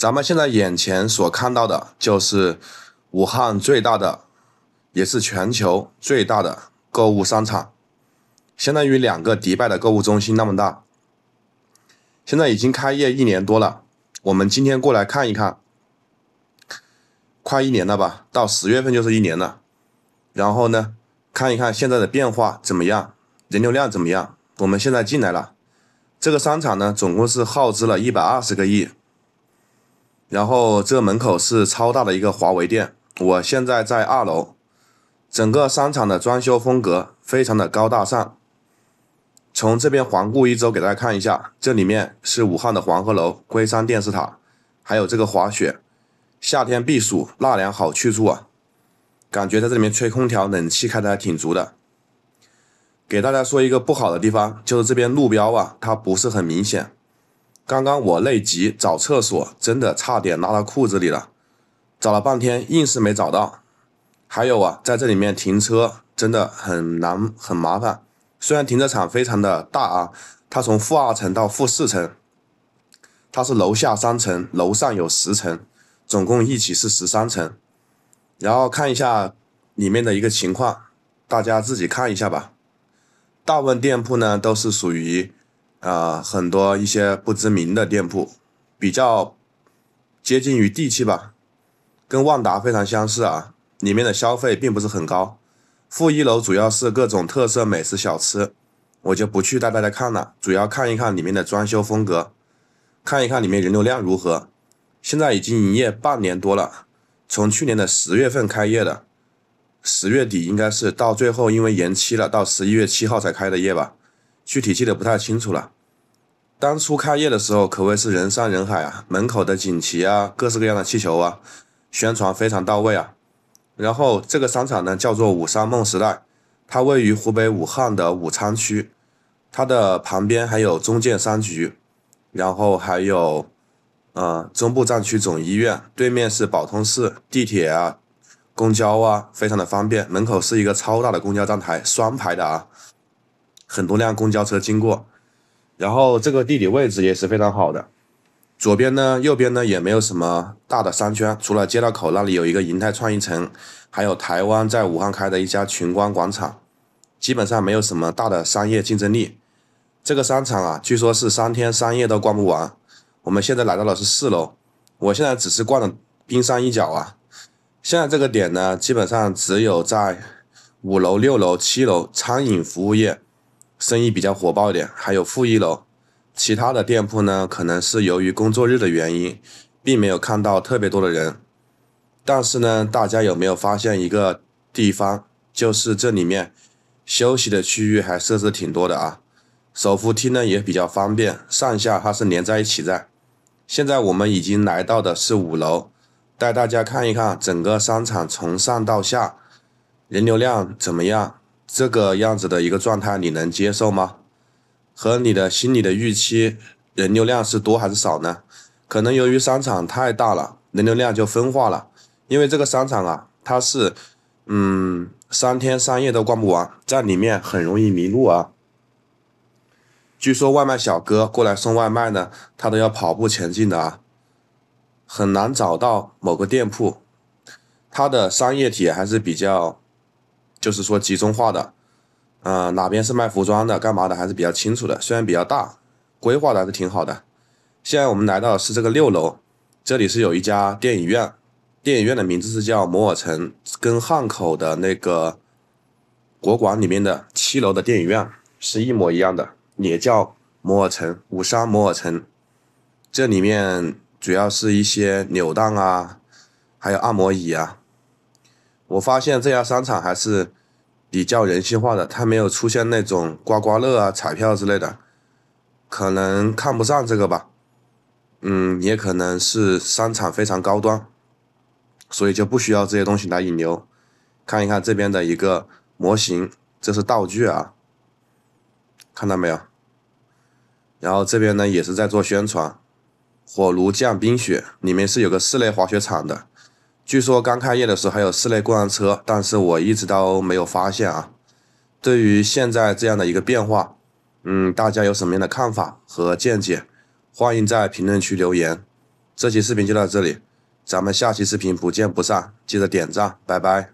咱们现在眼前所看到的，就是武汉最大的，也是全球最大的购物商场，相当于两个迪拜的购物中心那么大。现在已经开业一年多了，我们今天过来看一看，快一年了吧？到十月份就是一年了。然后呢，看一看现在的变化怎么样，人流量怎么样？我们现在进来了，这个商场呢，总共是耗资了一百二十个亿。然后这门口是超大的一个华为店，我现在在二楼，整个商场的装修风格非常的高大上。从这边环顾一周，给大家看一下，这里面是武汉的黄鹤楼、龟山电视塔，还有这个滑雪，夏天避暑纳凉好去处啊！感觉在这里面吹空调冷气开的还挺足的。给大家说一个不好的地方，就是这边路标啊，它不是很明显。刚刚我内急找厕所，真的差点拉到裤子里了，找了半天，硬是没找到。还有啊，在这里面停车真的很难很麻烦，虽然停车场非常的大啊，它从负二层到负四层，它是楼下三层，楼上有十层，总共一起是十三层。然后看一下里面的一个情况，大家自己看一下吧。大部分店铺呢都是属于。啊，很多一些不知名的店铺，比较接近于地气吧，跟万达非常相似啊。里面的消费并不是很高，负一楼主要是各种特色美食小吃，我就不去带大家看了，主要看一看里面的装修风格，看一看里面人流量如何。现在已经营业半年多了，从去年的十月份开业的，十月底应该是到最后因为延期了，到十一月七号才开的业吧。具体记得不太清楚了。当初开业的时候可谓是人山人海啊，门口的锦旗啊，各式各样的气球啊，宣传非常到位啊。然后这个商场呢叫做武商梦时代，它位于湖北武汉的武昌区，它的旁边还有中建三局，然后还有，呃，中部战区总医院，对面是宝通寺地铁啊，公交啊，非常的方便。门口是一个超大的公交站台，双排的啊。很多辆公交车经过，然后这个地理位置也是非常好的。左边呢，右边呢也没有什么大的商圈，除了街道口那里有一个银泰创意城，还有台湾在武汉开的一家群光广场，基本上没有什么大的商业竞争力。这个商场啊，据说是三天三夜都逛不完。我们现在来到了是四楼，我现在只是逛了冰山一角啊。现在这个点呢，基本上只有在五楼、六楼、七楼餐饮服务业。生意比较火爆一点，还有负一楼，其他的店铺呢，可能是由于工作日的原因，并没有看到特别多的人。但是呢，大家有没有发现一个地方，就是这里面休息的区域还设置挺多的啊？手扶梯呢也比较方便，上下它是连在一起的。现在我们已经来到的是五楼，带大家看一看整个商场从上到下人流量怎么样。这个样子的一个状态，你能接受吗？和你的心里的预期人流量是多还是少呢？可能由于商场太大了，人流量就分化了。因为这个商场啊，它是嗯三天三夜都逛不完，在里面很容易迷路啊。据说外卖小哥过来送外卖呢，他都要跑步前进的啊，很难找到某个店铺。它的商业体还是比较。就是说集中化的，嗯，哪边是卖服装的，干嘛的还是比较清楚的。虽然比较大，规划的还是挺好的。现在我们来到是这个六楼，这里是有一家电影院，电影院的名字是叫摩尔城，跟汉口的那个国馆里面的七楼的电影院是一模一样的，也叫摩尔城五山摩尔城。这里面主要是一些扭蛋啊，还有按摩椅啊。我发现这家商场还是比较人性化的，它没有出现那种刮刮乐啊、彩票之类的，可能看不上这个吧。嗯，也可能是商场非常高端，所以就不需要这些东西来引流。看一看这边的一个模型，这是道具啊，看到没有？然后这边呢也是在做宣传，火炉降冰雪，里面是有个室内滑雪场的。据说刚开业的时候还有室内过山车，但是我一直都没有发现啊。对于现在这样的一个变化，嗯，大家有什么样的看法和见解？欢迎在评论区留言。这期视频就到这里，咱们下期视频不见不散。记得点赞，拜拜。